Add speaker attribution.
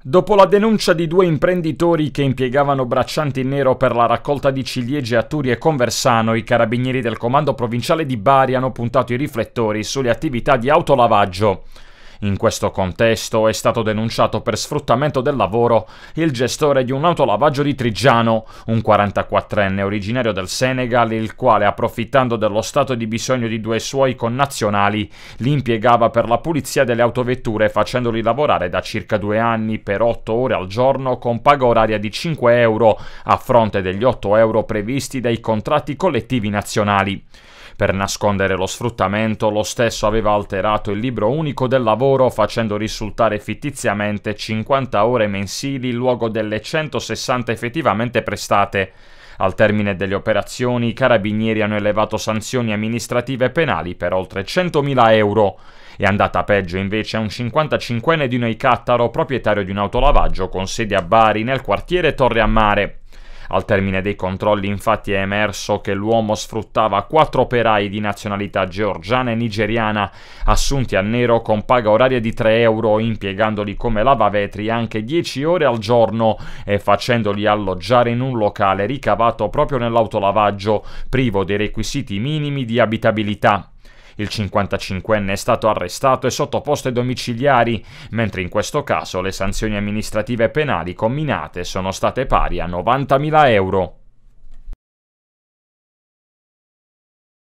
Speaker 1: Dopo la denuncia di due imprenditori che impiegavano braccianti in nero per la raccolta di ciliegie a Turi e Conversano, i carabinieri del comando provinciale di Bari hanno puntato i riflettori sulle attività di autolavaggio. In questo contesto è stato denunciato per sfruttamento del lavoro il gestore di un autolavaggio di Trigiano, un 44enne originario del Senegal, il quale approfittando dello stato di bisogno di due suoi connazionali, li impiegava per la pulizia delle autovetture facendoli lavorare da circa due anni per 8 ore al giorno con paga oraria di 5 euro a fronte degli 8 euro previsti dai contratti collettivi nazionali. Per nascondere lo sfruttamento, lo stesso aveva alterato il libro unico del lavoro facendo risultare fittiziamente 50 ore mensili in luogo delle 160 effettivamente prestate. Al termine delle operazioni, i carabinieri hanno elevato sanzioni amministrative e penali per oltre 100.000 euro. È andata peggio invece a un 55enne di Noicattaro, proprietario di un autolavaggio con sede a Bari nel quartiere Torre a Mare. Al termine dei controlli infatti è emerso che l'uomo sfruttava quattro operai di nazionalità georgiana e nigeriana assunti a nero con paga oraria di 3 euro impiegandoli come lavavetri anche 10 ore al giorno e facendoli alloggiare in un locale ricavato proprio nell'autolavaggio privo dei requisiti minimi di abitabilità. Il 55enne è stato arrestato e sottoposto ai domiciliari, mentre in questo caso le sanzioni amministrative e penali comminate sono state pari a 90.000 euro.